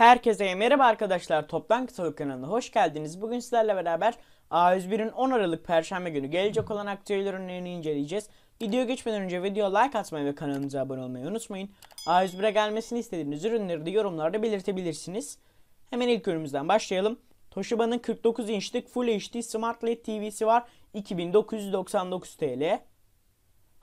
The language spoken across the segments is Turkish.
Herkese merhaba arkadaşlar. Toplam Kısalık kanalına hoş geldiniz. Bugün sizlerle beraber A101'in 10 Aralık Perşembe günü gelecek olan aktüel ürünlerini inceleyeceğiz. Video geçmeden önce video like atmayı ve kanalımıza abone olmayı unutmayın. A101'e gelmesini istediğiniz ürünleri de yorumlarda belirtebilirsiniz. Hemen ilk ürünümüzden başlayalım. Toshiba'nın 49 inçlik Full HD Smart LED TV'si var. 2999 TL.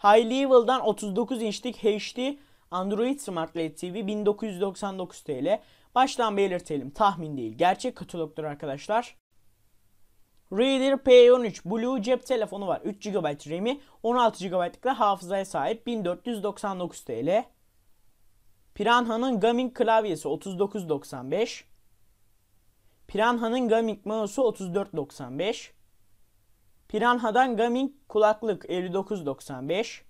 High Level'dan 39 inçlik HD Android Smart LED TV 1999 TL. Baştan belirtelim tahmin değil gerçek katalogdur arkadaşlar. Reader P13 Blue cep telefonu var. 3 GB RAM'i 16 GB'lık da hafızaya sahip 1499 TL. Piranha'nın gaming klavyesi 39.95. Piranha'nın gaming mouse'u 34.95. Piranha'dan gaming kulaklık 59.95.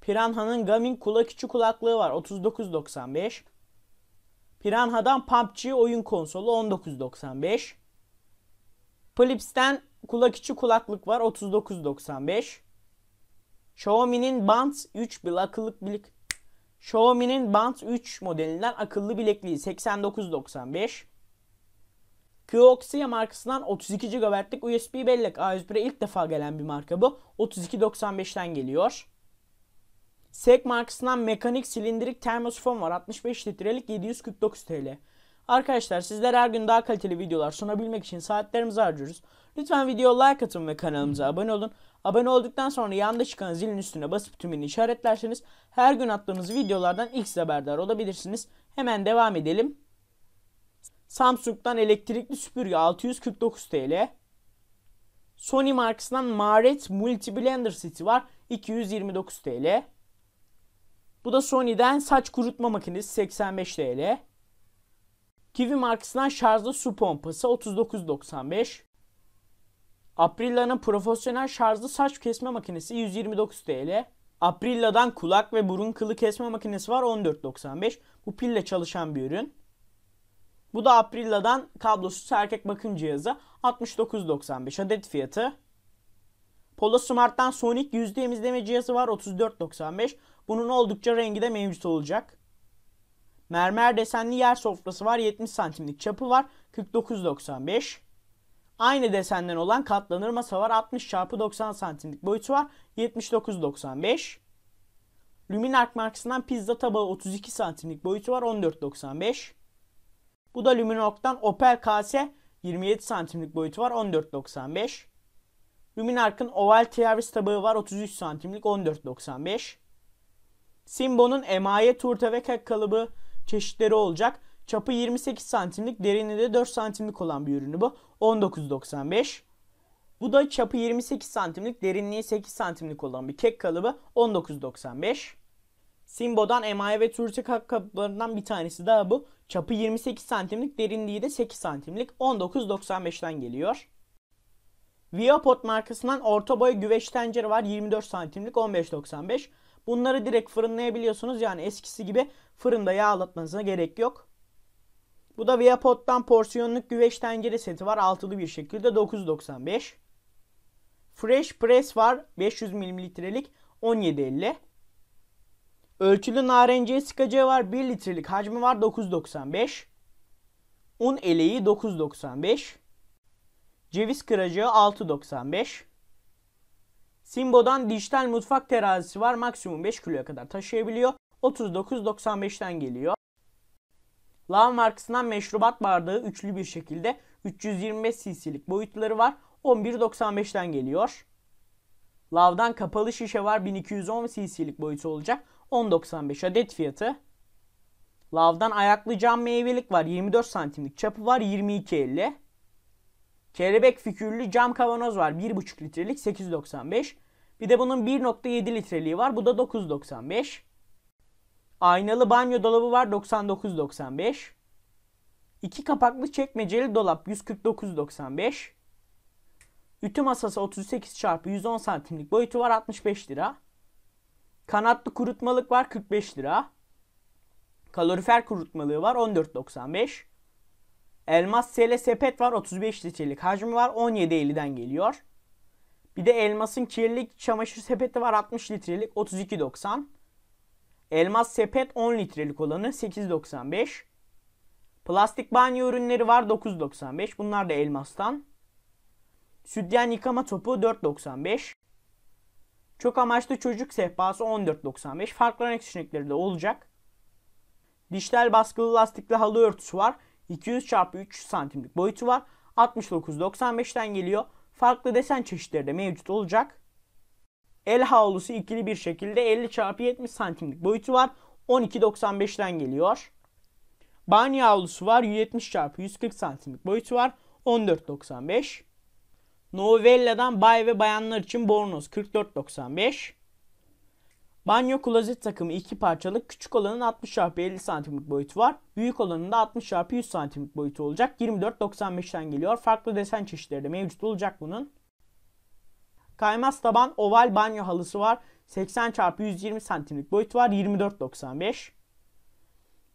Piranha'nın gaming kulak içi kulaklığı var 39.95. Piranha'dan PUBG oyun konsolu 19.95. Philips'ten kulak içi kulaklık var 39.95. Xiaomi'nin Buds 3 bil akıllı bilek Xiaomi'nin Buds 3 modelinden akıllı bilekliği 89.95. Kioxia markasından 32 GB'lik USB bellek A101'e ilk defa gelen bir marka bu. 32.95'ten geliyor. SEG markasından mekanik silindirik termosifon var. 65 litrelik 749 TL. Arkadaşlar sizler her gün daha kaliteli videolar sunabilmek için saatlerimizi harcıyoruz. Lütfen video like atın ve kanalımıza abone olun. Abone olduktan sonra yanda çıkan zilin üstüne basıp tümünü işaretlerseniz her gün attığımız videolardan ilk haberdar olabilirsiniz. Hemen devam edelim. Samsung'dan elektrikli süpürge 649 TL. Sony markasından Maret Multi Blender seti var 229 TL. Bu da Sony'den saç kurutma makinesi 85 TL. Kiwi markasından şarjlı su pompası 39.95. Aprilla'nın profesyonel şarjlı saç kesme makinesi 129 TL. Aprilla'dan kulak ve burun kılı kesme makinesi var 14.95. Bu pille çalışan bir ürün. Bu da Aprilla'dan kablosuz erkek bakım cihazı 69.95 adet fiyatı. Polo Smart'tan Sonic yüzde temizleme cihazı var 34.95. Bunun oldukça rengi de mevcut olacak. Mermer desenli yer sofrası var 70 santimlik çapı var 49.95. Aynı desenden olan katlanır masa var 60 çarpı 90 santimlik boyutu var 79.95. Luminark markasından pizza tabağı 32 santimlik boyutu var 14.95. Bu da Luminork'tan Opel kase 27 santimlik boyutu var 14.95. Luminarch'ın oval Travis tabağı var 33 santimlik 14.95. Simbo'nun emaye turta ve kek kalıbı çeşitleri olacak. Çapı 28 santimlik, derinliği de 4 santimlik olan bir ürünü bu. 19.95. Bu da çapı 28 santimlik, derinliği 8 santimlik olan bir kek kalıbı. 19.95. Simbo'dan emaye ve turta kek kalıplarından bir tanesi daha bu. Çapı 28 santimlik, derinliği de 8 santimlik. 19.95'ten geliyor. Viaport markasından orta boy güveç tencere var. 24 santimlik 15.95. Bunları direkt fırınlayabiliyorsunuz. Yani eskisi gibi fırında yağlatmanıza gerek yok. Bu da Viaport'tan porsiyonluk güveç tencere seti var. Altılı bir şekilde 9.95. Fresh Press var. 500 mililitrelik 17.50. Ölçülü narenciye sıkacağı var. 1 litrelik hacmi var 9.95. Un eleği 9.95. Ceviz kıracı 6.95. Simbo'dan dijital mutfak terazisi var. Maksimum 5 kiloya kadar taşıyabiliyor. 39.95'ten geliyor. Lav markasından meşrubat bardağı üçlü bir şekilde 325 cc'lik boyutları var. 11.95'ten geliyor. Lav'dan kapalı şişe var. 1210 cc'lik boyutu olacak. 10.95 adet fiyatı. Lav'dan ayaklı cam meyvelik var. 24 santimlik çapı var. 22.50. Kelebek fikürlü cam kavanoz var 1,5 litrelik 8.95. Bir de bunun 1.7 litreliği var bu da 9.95. Aynalı banyo dolabı var 99.95. 2 kapaklı çekmeceli dolap 149.95. Ütü masası 38 çarpı 110 santimlik boyutu var 65 lira. Kanatlı kurutmalık var 45 lira. Kalorifer kurutmalığı var 14.95. Elmas SL sepet var 35 litrelik hacmi var 17.50'den geliyor. Bir de elmasın kirlilik çamaşır sepeti var 60 litrelik 32.90. Elmas sepet 10 litrelik olanı 8.95. Plastik banyo ürünleri var 9.95. Bunlar da elmastan. Sütyen yıkama topu 4.95. Çok amaçlı çocuk sehpası 14.95. Farklı renk seçenekleri de olacak. Dijital baskılı lastikli halı örtüsü var. 200 çarpı 300 santimlik boyutu var. 69.95'ten geliyor. Farklı desen çeşitleri de mevcut olacak. El havlusu ikili bir şekilde 50 çarpı 70 santimlik boyutu var. 12.95'ten geliyor. Banyo havlusu var. 170 çarpı 140 santimlik boyutu var. 14.95. Novella'dan bay ve bayanlar için bornoz 44.95. Banyo klozet takımı iki parçalık. Küçük olanın 60 x 50 santimlik boyutu var. Büyük olanın da 60 x 100 santimlik boyutu olacak. 24.95'ten geliyor. Farklı desen çeşitleri de mevcut olacak bunun. Kaymaz taban oval banyo halısı var. 80 x 120 santimlik boyutu var. 24.95.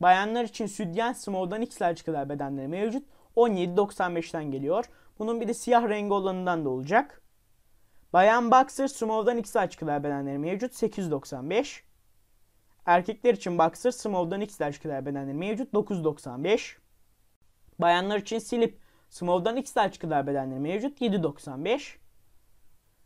Bayanlar için sütyen small'dan x large kadar bedenleri mevcut. 17.95'ten geliyor. Bunun bir de siyah rengi olanından da olacak. Bayan Boxer smovdan X açık bedenleri mevcut 895. Erkekler için Boxer smovdan X açık bedenleri mevcut 995. Bayanlar için Slip smovdan X açık bedenleri mevcut 795.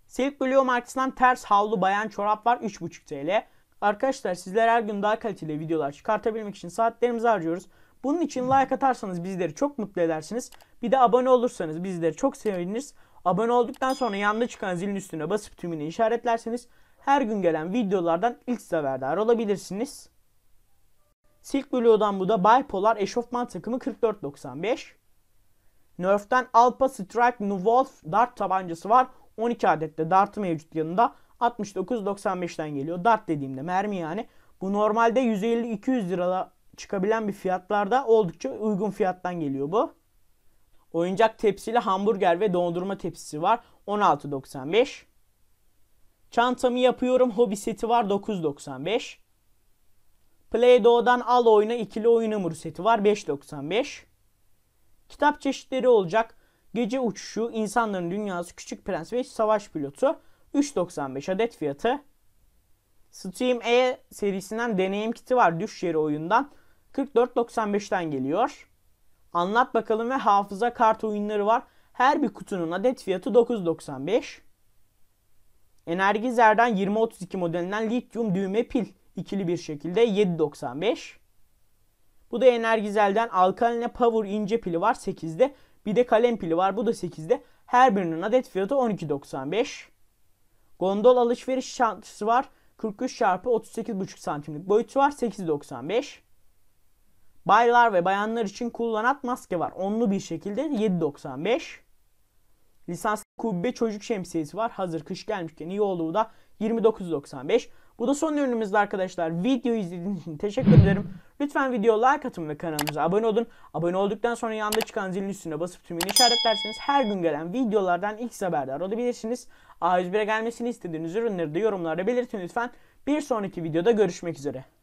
Silk Blue markasından ters havlu bayan çorap var 3,5 TL. Arkadaşlar sizler her gün daha kaliteli videolar çıkartabilmek için saatlerimizi harcıyoruz. Bunun için like atarsanız bizleri çok mutlu edersiniz. Bir de abone olursanız bizleri çok seviniriz. Abone olduktan sonra yanında çıkan zilin üstüne basıp tümünü işaretlerseniz her gün gelen videolardan ilk size olabilirsiniz. Silk Blue'dan bu da Bipolar Eşofman takımı 4495. Nerf'ten Alpa Strike Nuvolf dart tabancası var. 12 adet de dartı mevcut yanında. 69.95'ten geliyor. Dart dediğimde mermi yani. Bu normalde 150-200 lirada çıkabilen bir fiyatlarda oldukça uygun fiyattan geliyor bu. Oyuncak tepsili hamburger ve dondurma tepsisi var. 16.95. Çantamı yapıyorum hobi seti var 9.95. Play-Doh'dan al oyna ikili oyun hamuru seti var 5.95. Kitap çeşitleri olacak. Gece uçuşu, insanların dünyası, küçük prens ve savaş pilotu 3.95 adet fiyatı. Steam E serisinden deneyim kiti var. Düş yeri oyundan. 44.95'ten geliyor. Anlat bakalım ve hafıza kart oyunları var. Her bir kutunun adet fiyatı 9.95. Energizer'den 2032 modelinden lityum düğme pil ikili bir şekilde 7.95. Bu da Energizel'den alkaline power ince pili var 8'de. Bir de kalem pili var bu da 8'de. Her birinin adet fiyatı 12.95. Gondol alışveriş çantası var. 43 çarpı 38,5 santimlik boyutu var 8.95. Baylar ve bayanlar için kullanat maske var. Onlu bir şekilde 7.95. Lisanslı kubbe çocuk şemsiyesi var. Hazır kış gelmişken iyi olduğu da 29.95. Bu da son ürünümüzdü arkadaşlar. Video izlediğiniz için teşekkür ederim. Lütfen video like atın ve kanalımıza abone olun. Abone olduktan sonra yanında çıkan zilin üstüne basıp tümünü işaretlerseniz her gün gelen videolardan ilk haberdar olabilirsiniz. A101'e gelmesini istediğiniz ürünleri de yorumlarda belirtin lütfen. Bir sonraki videoda görüşmek üzere.